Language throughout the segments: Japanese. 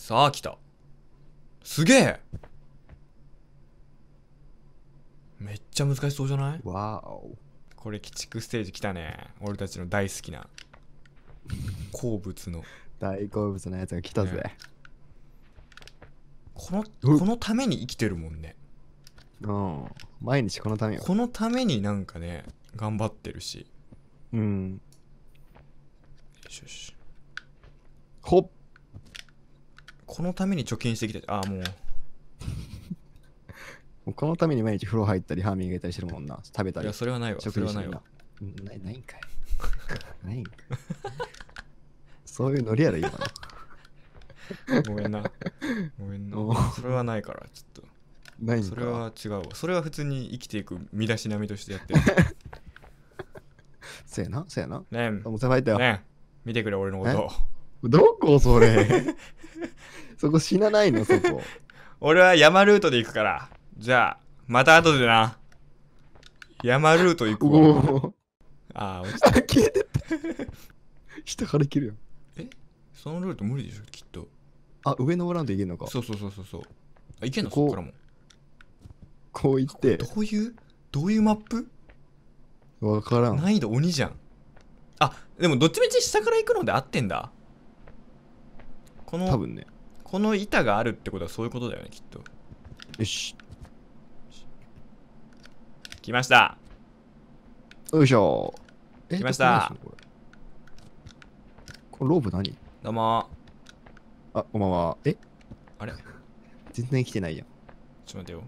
さあ来た。すげえめっちゃ難しそうじゃないわお。これ、鬼畜ステージ来たね。俺たちの大好きな。好物の。大好物のやつが来たぜ。ね、この、このために生きてるもんね。うん。毎日このためよ。このためになんかね、頑張ってるし。うん。よしよし。ほっこのために貯金してきた。ああ、もう。このために毎日風呂入ったり、歯磨いたりしてるもんな。食べたり。いや、それはないわ。それはないわ。ない、ないんかい。ないんかい。そういうノリやろ、今の。ごめんな。ごめんな。それはないから、ちょっと。ないそれは違うわ。それは普通に生きていく身だしなみとしてやってる。せやな、せやな。ねえ。もうさばいたよ。ねえ。見てくれ、俺のこと。どこそれそこ死なないの そこ俺は山ルートで行くからじゃあまた後でな山ルート行こうああ落ちた消えてった 下から行けるやんえそのルート無理でしょきっとあ上登らんといけんのかそうそうそうそうそうあいけんのこっからもこう行ってどういうどういうマップわからん難易度鬼じゃんあでもどっちみち下から行くので合ってんだこの多分ねこの板があるってことはそういうことだよねきっとよし来ましたよいしょ来ましたこれローブ何どうもあこんばんはえあれ全然来てないやんちょっと待ってよ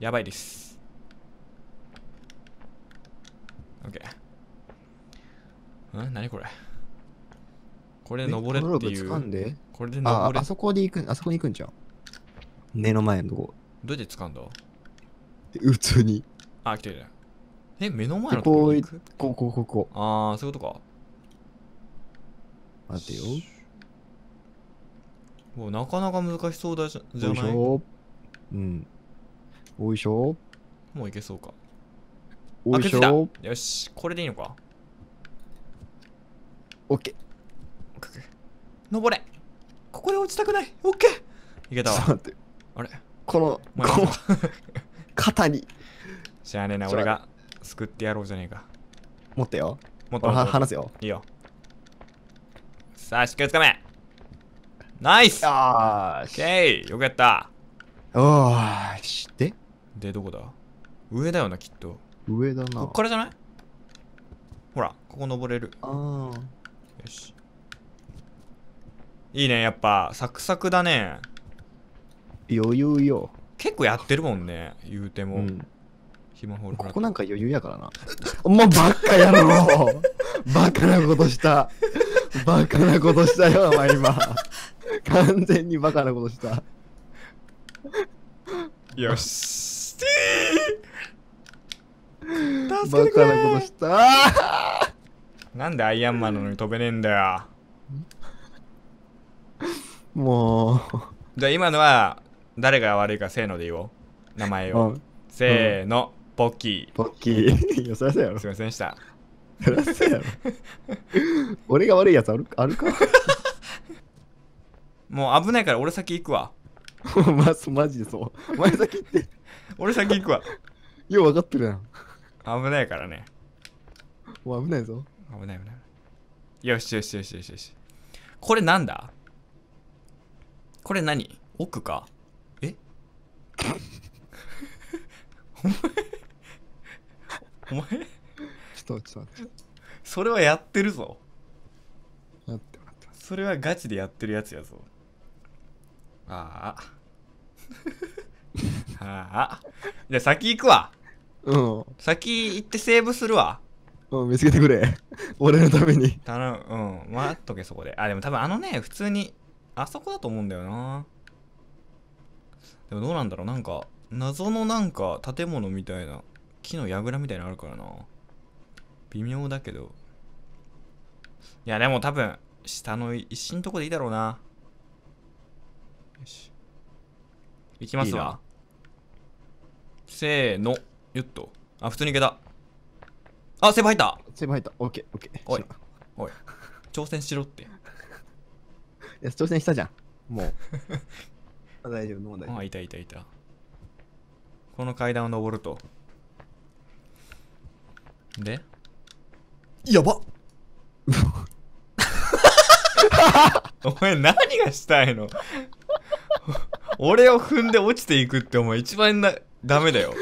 やばいですオケー。うん何これこれ登れっていう。んでこれで登れあ。あそこで行くあそこに行くんじゃん。目の前のとこ。どうやって掴んだ普通に。あ、来てる。え、目の前のとこ行くこう、こう、こう、こう。ああ、そういうことか。待てよ。もうなかなか難しそうだじゃじゃないおいしょうん。おいしょもういけそうか。おいしょよし、これでいいのかオッケー。登れここで落ちたくないオッケーいけたわあれこのこの肩にしゃあねえな俺が救ってやろうじゃねえか持ってよもっと話すよいいよさあしっかりつかめナイスよーしオッケーよくやったおーしででどこだ上だよなきっと上だなこっからじゃないほらここ登れるああよしいいね、やっぱ、サクサクだね。余裕よ。結構やってるもんね、言うても。うんここなんか余裕やからな。もうバカやろ バカなことした。バカなことしたよ、お前今。完全にバカなことした。よし。バカなことした。なんでアイアンマンなのに飛べねえんだよ。もう。じゃあ今のは、誰が悪いかせーので言おう。名前を。せーの、ポッキー。ポッキー。そやろ。すいませんでした。そりゃやろ。俺が悪いやつあるあるかもう危ないから俺先行くわ。ま、マジでそう。お前先行って。俺先行くわ。よう分かってるやん。危ないからね。もう危ないぞ。危ない危ない。よしよしよしよしよし。これなんだこれ何奥かえ お前お前ちょっとっ待ってそれはやってるぞやってってそれはガチでやってるやつやぞああ ああじゃあ先行くわうん先行ってセーブするわうん見つけてくれ俺のために頼むうん待っとけそこであでも多分あのね普通にあそこだと思うんだよな。でもどうなんだろうなんか、謎のなんか建物みたいな、木の櫓みたいなのあるからな。微妙だけど。いや、でも多分、下の石のとこでいいだろうな。よし。いきますわ。いいせーの。よっと。あ、普通にいけた。あ、セーブ入ったセーブ入った。オッケー、オッケー。おい、おい。挑戦しろって。や、挑戦したじゃん。もう。あ大丈夫、もう大丈夫。あ、いたいたいた。この階段を登ると。でやば お前何がしたいの俺を踏んで落ちていくってお前一番なダメだよ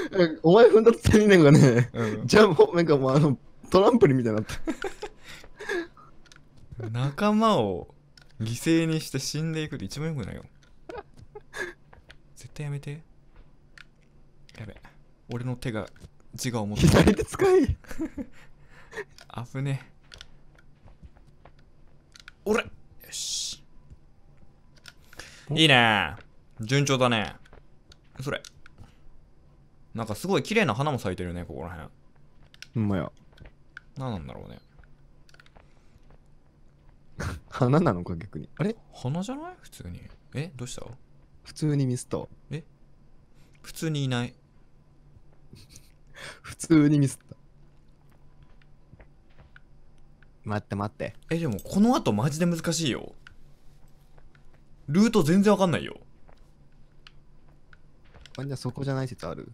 お前踏んだってになんね、うん、じゃあもうなんかもうあのトランプリみたいになった仲間を犠牲にして死んでいくって一番よくないよ絶対やめてやべ俺の手が自我を持って左手使い 危ねおれよしいいね順調だねそれなんかすごい綺麗な花も咲いてるねここらへんほんまや何なんだろうね花 なのか逆にあれ鼻じゃない普通にえどうした 普通にミスったえ普通にいない普通にミスった待って待ってえでもこの後マジで難しいよルート全然わかんないよあじゃあそこじゃない説ある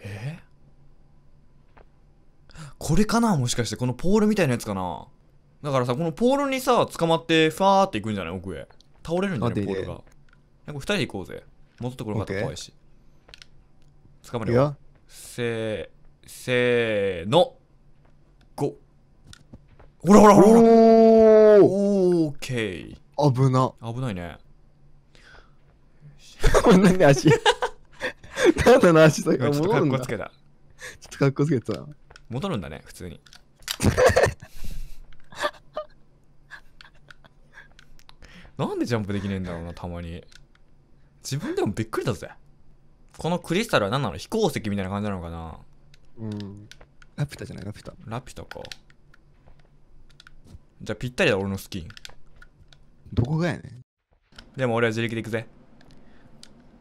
えこれかなもしかしてこのポールみたいなやつかなだからさこのポールにさ捕まってファーっていくんじゃない奥へ倒れるんだゃポールがなんか2人で行こうぜ戻ってこなかった怖いし捕まるよせーせーのゴほらほらほらほらおーオーケー危な危ないね こんなに足ただ の足とが戻るんだちょっとかっこつけたちょっとかっこつけた戻るんだね普通に なんでジャンプできねえんだろうなたまに自分でもびっくりだぜこのクリスタルは何なの飛行石みたいな感じなのかなうんラピュタじゃないラピュタラピュタかじゃあぴったりだ俺のスキンどこがやねんでも俺は自力で行くぜ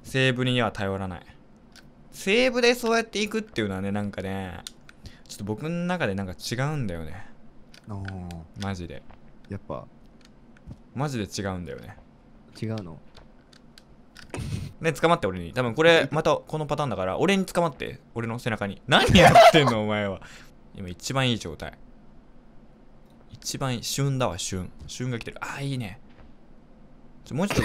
セーブには頼らないセーブでそうやって行くっていうのはねなんかねちょっと僕の中でなんか違うんだよねマジでやっぱマジで違うんだよね違うのね捕まって俺に多分これまたこのパターンだから俺に捕まって俺の背中に何やってんの お前は今一番いい状態一番旬だわ旬旬が来てるああいいねちょもうちょっと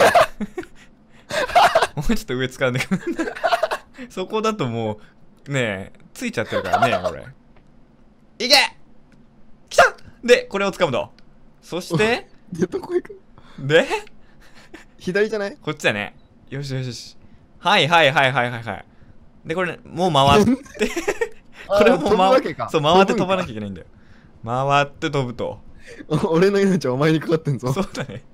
もうちょっと上使うんだけど そこだともうねえついちゃってるからね俺いけ来たでこれを掴むとそしてで、どこ行くで左じゃないこっちだね。よしよしよし。はいはいはいはいはいはい。で、これ、ね、もう回って これも回ってそう回って飛ばなきゃいけないんだよ。回って飛ぶと。俺の命はお前にかかってんぞ。そうだね。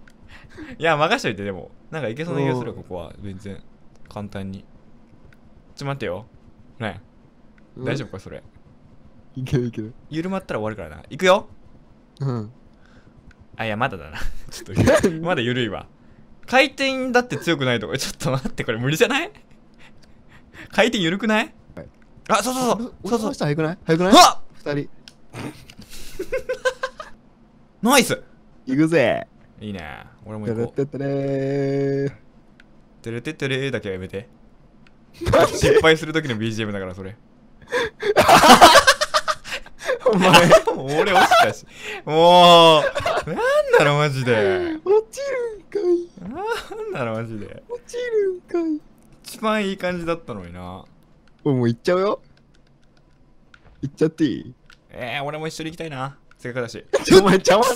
いや、任しといて、でも。なんかいけそうな気がする、ここは。全然。簡単に。ちょ、待ってよ。ね大丈夫か、それ。いけるいける。緩まったら終わるからな。いくようん。あ、いや、まだだな。ちょっと、まだ緩いわ。回転だって強くないとか、ちょっと待って、これ無理じゃない回転緩くない、はい、あ、そうそうそう。そうそう。早くない早くないあ二人。ナイス行くぜいいね。俺も行こう。てれてれー。てれててれーだけはやめて。失敗するときの BGM だから、それ。お前、俺落ちたし。もう。なんだろマジで落ちるんかいなんだろマジで落ちるんかい一番いい感じだったのにな俺もう行っちゃうよ行っちゃっていいえー、俺も一緒に行きたいなせっかくだし お前邪魔だ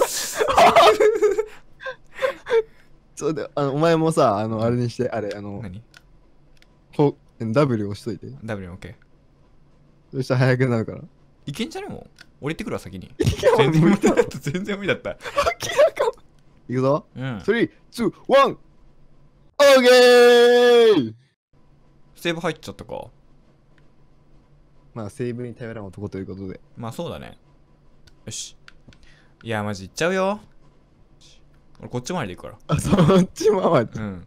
そうだあのお前もさあのあれにしてあれあの何こダブル押しといてダブルオッケーそしたら早くなるからいけんじゃねえもん降りてくるわ先に全然無理だった全然無理だった明らかいくぞ、うん、ーワンオーケーセーブ入っちゃったかまあセーブに頼らん男ということでまあそうだねよしいやマジ行っちゃうよ俺こっち回りで行くからあそっち回りうん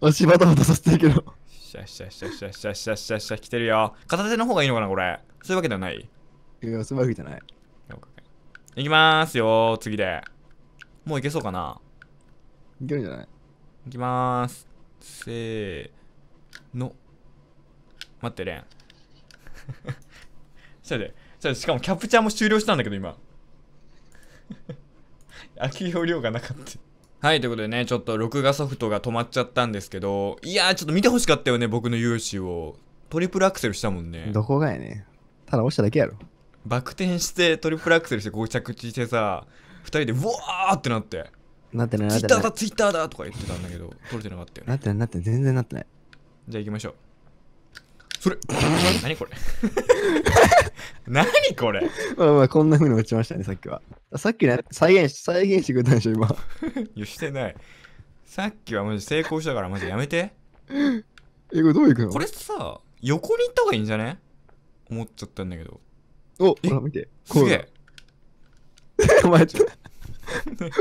お しバタバタさせてるけどしゃしゃしゃしゃしゃしゃしゃしゃ来てるよ片手の方がいいのかなこれそういうわけではないいや、そういうわけじゃない。いきまーすよ次で。もういけそうかないけるんじゃないいきまーす。せーの。待って、レ ン。ちょっと待ってしかもキャプチャーも終了したんだけど、今。空 き容量がなかった。はい、ということでね、ちょっと録画ソフトが止まっちゃったんですけど、いやー、ちょっと見てほしかったよね、僕の勇姿を。トリプルアクセルしたもんね。どこがやね。ただ落ちただけやろバク転してトリプルアクセルしてこう着地してさ2人でうわーってなってなってないツイッターだツイッターだとか言ってたんだけど取れてなかったよねなってないなってない全然なってないじゃあ行きましょうそれ 何これ 何これまあまあこんなふうに落ちましたねさっきはさっきね再現し再現してくれたんでしょ今 いやしてないさっきはマジ成功したからマジやめてえこれどういくのこれさ横に行った方がいいんじゃね思っちゃったんだけど。おほら見て。すげえ。お前、ちょっと。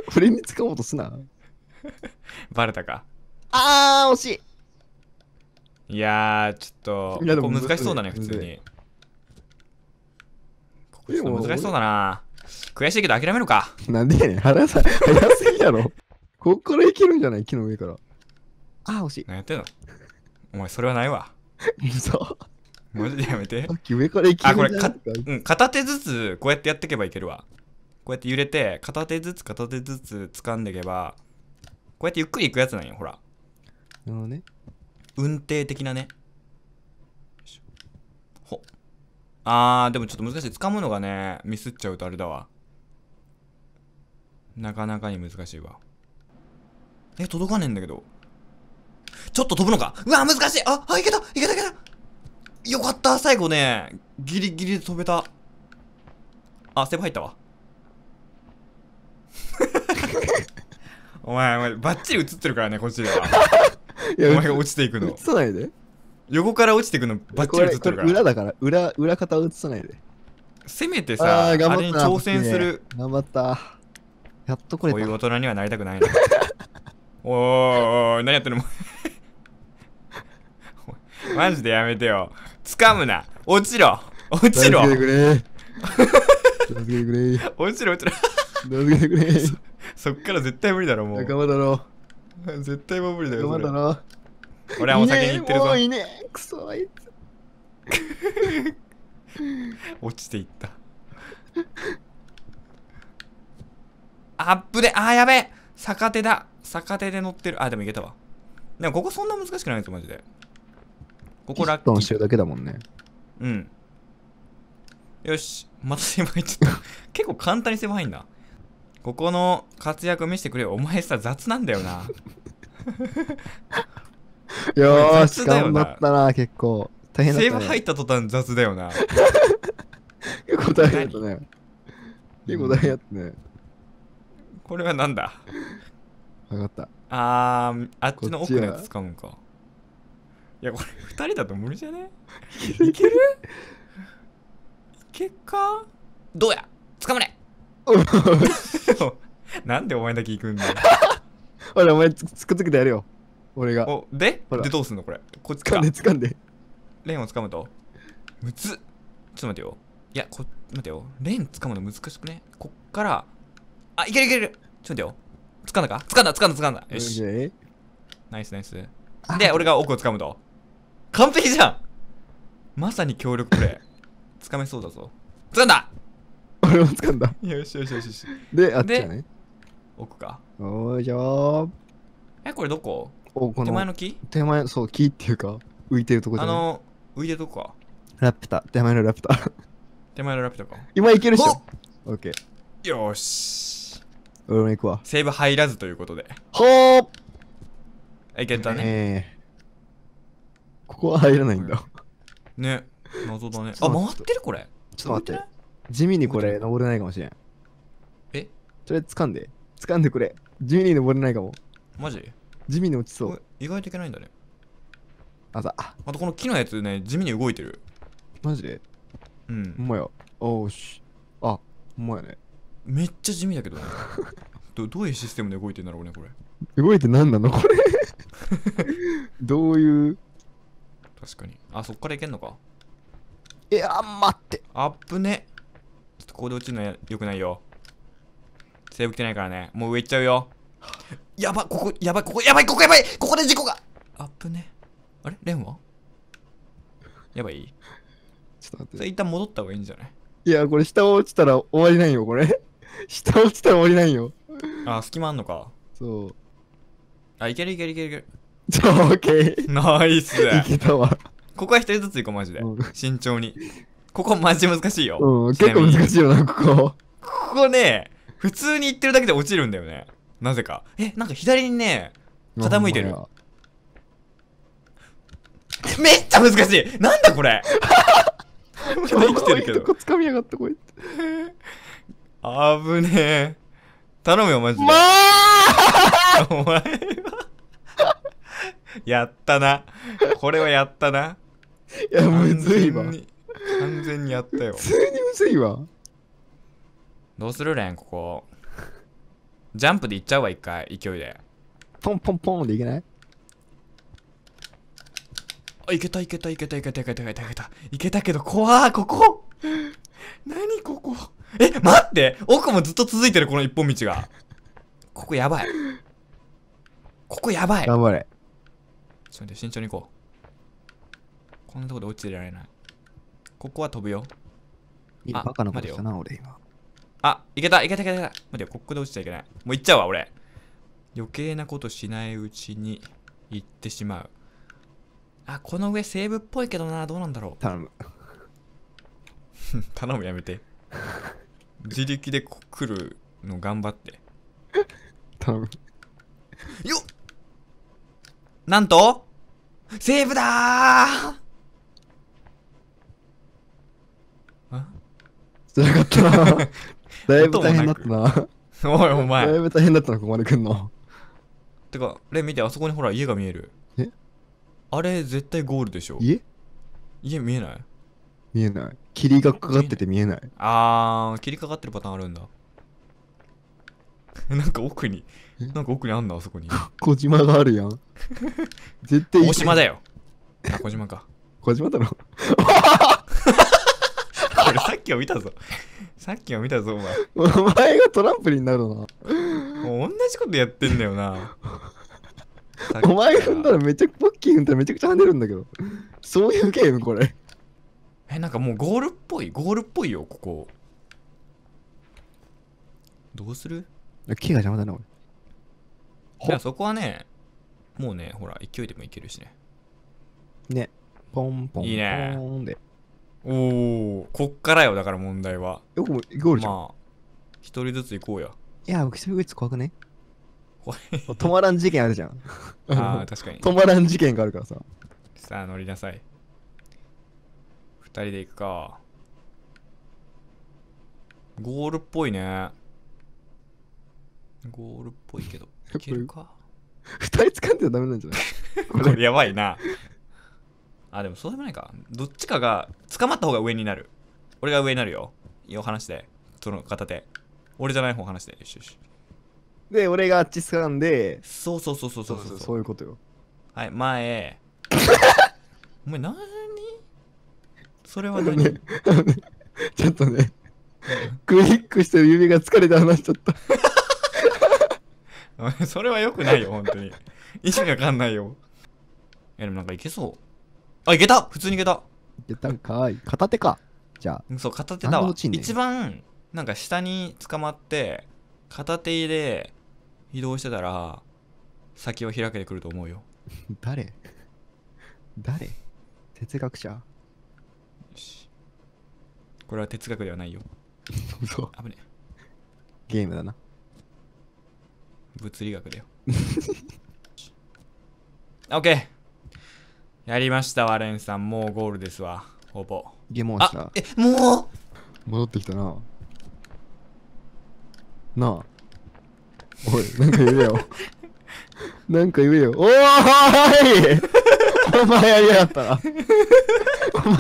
俺に使おうとすな。バレたか。あー、惜しい。いやー、ちょっと、ここ難しそうだね、普通に。ここちょっと難しそうだな。悔しいけど諦めるか。なんでやねん、さ、早すぎやろ。ここからいけるんじゃない木の上から。あー、惜しい。何やってんのお前、それはないわ。嘘。マジでやめてさっき上からいあこれか、うん、片手ずつこうやってやっていけばいけるわこうやって揺れて片手ずつ片手ずつ掴んでいけばこうやってゆっくりいくやつなんよほらなるほどね運転的なねほあーでもちょっと難しい掴むのがねミスっちゃうとあれだわなかなかに難しいわえ届かねえんだけどちょっと飛ぶのかうわ難しいああいけたいけたいけたよかった最後ねギリギリで飛べたあセーブ入ったわ お前お前バッチリ映ってるからねこっちでは お前が落ちていくの映さないで横から落ちていくのバッチリ映ってるから裏だから裏裏方映さないでせめてさああれに挑戦する頑張ったやっとこれこういう大人にはなりたくないな おーお何やってるのマジでやめてよ掴むな落ちろ落ちろ助けてくれ助けてくれ落ちろ落ちろ助けてくれ そっから絶対無理だろもう仲間だろ絶対もう無理だよ仲間だろ俺はもう先に行ってるぞもういねえクソあいつ 落ちていったアップでああやべえ逆手だ逆手で乗ってるあでもいけたわでもここそんな難しくないんですよマジでここラッキー。ストンしてるだけだもんね。うん。よし、また狭いっちゃった。結構簡単に狭いんだ。ここの活躍見せてくれよ。お前さ、雑なんだよな。よーし、頑張ったな、結構。大変だった、ね。セーブ入った途端雑だよな。結構大変だったね。結構大変だったね。これはなんだわかった。あー、あっちの奥のやつ使うんか。いやこれ2 人だと無理じゃね いけるいけっかどうや捕まれ なんでお前だけ行くんだよ俺お前つくつくでやるよ俺がおででどうすんのこれこっちか掴んで掴んでレンを掴むとむつちょっと待てよいやこ待てよレン掴むの難しくねこっからあいけるいけるちょっと待てよ掴んだか掴んだ掴んだ掴んだよしナイスナイスで俺が奥を掴むと完璧じゃんまさに協力プレイ。掴めそうだぞ。掴んだ俺も掴んだ。よしよしよしよし。で、あっちやね。奥か。おいじゃー。え、これどこおこの手前の木手前、そう、木っていうか、浮いてるとこじゃないあの、浮いてるとこか。ラピュタ、手前のラピュタ。手前のラピュタか。今いけるっしょ。オッケー。よーし。俺も行くわ。セーブ入らずということで。ほーいけたね。えーここは入らないんだ。ね。謎だね。あ、回ってるこれ。ちょっと待って。地味にこれ、登れないかもしれん。えそれ掴んで。掴んでくれ。地味に登れないかも。マジ地味に落ちそう。意外といけないんだね。あざ。あとこの木のやつね、地味に動いてる。マジでうん。ほんまや。おーし。あ、ほんまやね。めっちゃ地味だけどね。どどういうシステムで動いてんだろうね、これ。動いて何なのこれ どういう確かに。あ、そっからいけんのかいや、待って。あっぶね。ちょっとここで落ちるのよくないよ。セーブ来てないからね。もう上行っちゃうよ。やば、ここ、やばい、ここ、やばい、ここやばいここで事故があっぶね。あれレンはやばいちょっと待って。それ一旦戻った方がいいんじゃないいや、これ下落ちたら終わりないよ、これ。下落ちたら終わりないよ。あ、隙間あんのか。そう。あ、いけるいけるいけるいける。そう、OK。ナイス。いけたわ。ここは一人ずつ行こう、マジで。慎重に。ここマジ難しいよ。うん、結構難しいよな、ここ。ここね、普通に行ってるだけで落ちるんだよね。なぜか。え、なんか左にね、傾いてるめっちゃ難しいなんだこれまだ生きてるけどこぶつかみやがった、こいつ。ねえ。頼むよ、マジで。まあお前は やったな。これはやったな。いや、むずいわ。完全にやったよ。普通にむずいわ。どうするれん、ここ。ジャンプでいっちゃうわ、一回、勢いで。ポンポンポンでいけないあ、いけた、いけた、いけた、いけた、いけた、いけた、いけた。いけたけど、怖ー、ここ。何ここ。え、待って奥もずっと続いてる、この一本道が。ここやばい。ここやばい。頑張れ。ちょっと待って、慎重に行こう。こんなとこで落ちてられない。ここは飛ぶよ。今、バカなことしたな、俺今。あ、いけた、いけた、いけた。待てよ、ここで落ちちゃいけない。もう行っちゃうわ、俺。余計なことしないうちに行ってしまう。あ、この上セーブっぽいけどな、どうなんだろう。頼む。頼む、やめて。自力で来るの頑張って。頼む。よっなんと、セーブだーつらかったな だいぶ大変だったなおいお前。だいぶ大変だったな、ここまで来んの。てか、レ見て、あそこにほら家が見える。えあれ絶対ゴールでしょ。家家見えない見えない。霧がかかってて見えない。あー、霧かかってるパターンあるんだ。なんか奥になんか奥にあんなあそこに小島があるやん絶対大島だよ小島か小島だろ これさっきは見たぞさっきは見たぞお前お前がトランプになるなもう同じことやってんだよなお前踏んだらめちゃくポッキー踏んだらめちゃくちゃ跳ねるんだけどそういうゲームこれえなんかもうゴールっぽいゴールっぽいよここどうする木が邪魔だな、俺。いそこはね、もうね、ほら、勢いでもいけるしね。ね。ポンポンポンいいねおお、こっからよ、だから問題は。よくもゴーじゃん。まあ、一人ずつ行こうや。いや、僕、一人ずつ怖くね怖い。止まらん事件あるじゃん。ああ、確かに。止まらん事件があるからさ。さあ、乗りなさい。二人で行くか。ゴールっぽいね。ゴールっぽいけど。いけるか。二人掴んではダメなんじゃない これやばいな。あ、でもそうでもないか。どっちかが捕まった方が上になる。俺が上になるよ。よ、話で。その片手。俺じゃない方話で。よしよし。で、俺があっち掴んで。そうそうそうそうそうそうそう。いうことよ。はい、前。お前にそれは何、ね、ちょっとね、クリックしてる指が疲れて離しちゃった。それはよくないよ、本当に。意味わかんないよ。いや、でもなんかいけそう。あ、いけた普通にいけたいけたんかい。片手か。じゃあ。そう、片手だわ。一番、なんか下に捕まって、片手で移動してたら、先を開けてくると思うよ。誰誰哲学者これは哲学ではないよ。う嘘。危ね。ゲームだな。物理学だよ OK やりましたわレンさんもうゴールですわほぼゲモンしたえもう戻ってきたななあおいなんか言えよ なんか言えよおーいお前やりやがったなお前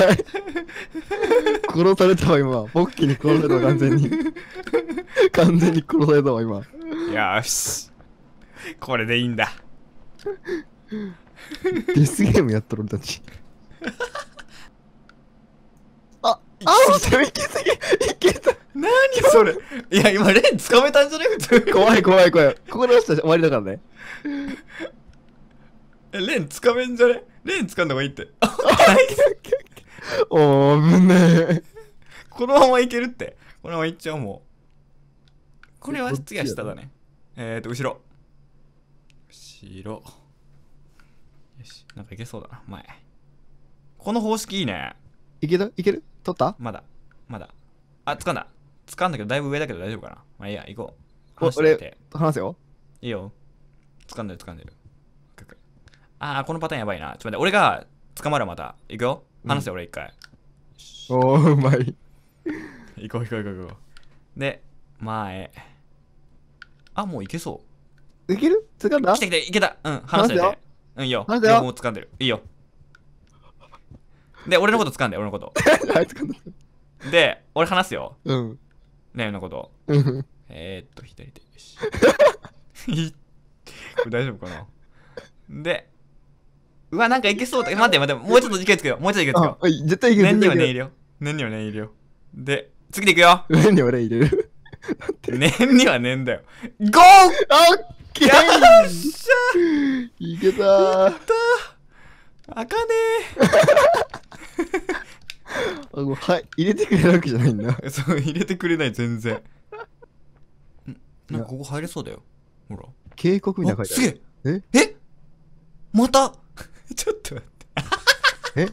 殺されたわ今ポッキーに殺されたわ完全に完全に殺されたわ今よしこれでいいんだディスゲームやっとる俺たちあっきいけすぎいけた何それいや今レンつかめたんじゃね普通怖い怖い怖いここっと、終わりだからねレンつかめんじゃねレンつかんだ方がいいって おー危ねえこのままいけるってこのままいっちゃうもうこれは次は下だねえっ、ー、と、後ろ。後ろ。よし、なんかいけそうだな、前。この方式いいね。いけるいける取ったまだ。まだ。あ、掴んだ。掴んだけど、だいぶ上だけど大丈夫かな。まあいいや、行こう。話して話せよ。いいよ。掴んでる、掴んでる。ああ、このパターンやばいな。ちょっと待って、俺が捕まるまた。行くよ。話せ、うん、俺一回。おー、うまい。行こう行こう行こう行こう。で、前。あ、もういけそう。いけるかんだ来た来た、いけた。うん、話して。うん、いいよ。うつかんでる。いいよ。で、俺のこと掴んで、俺のこと。はい、んだ。で、俺話すよ。うん。ねえのこと。えー、っと、左手よし。これ大丈夫かなで、うわ、なんかいけそう待って待って、もうちょっと時間つけよう。もうちょっと時間つけよう。絶対いける。念には念入れよ。何には念入れよ。で、次でいくよ。何 にはい入れる。念にはねんだよ。ゴーオッケーよっしゃいけたー。ったあかねー はい、入れてくれるわけじゃないんだ。そう、入れてくれない、全然。なんかここ入れそうだよ。ほら。警告みたいな書いてある。すげええまたちょっと待って。え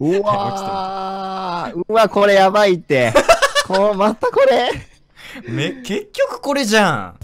うわー、うわ、これやばいって。こまたこれめ結局これじゃん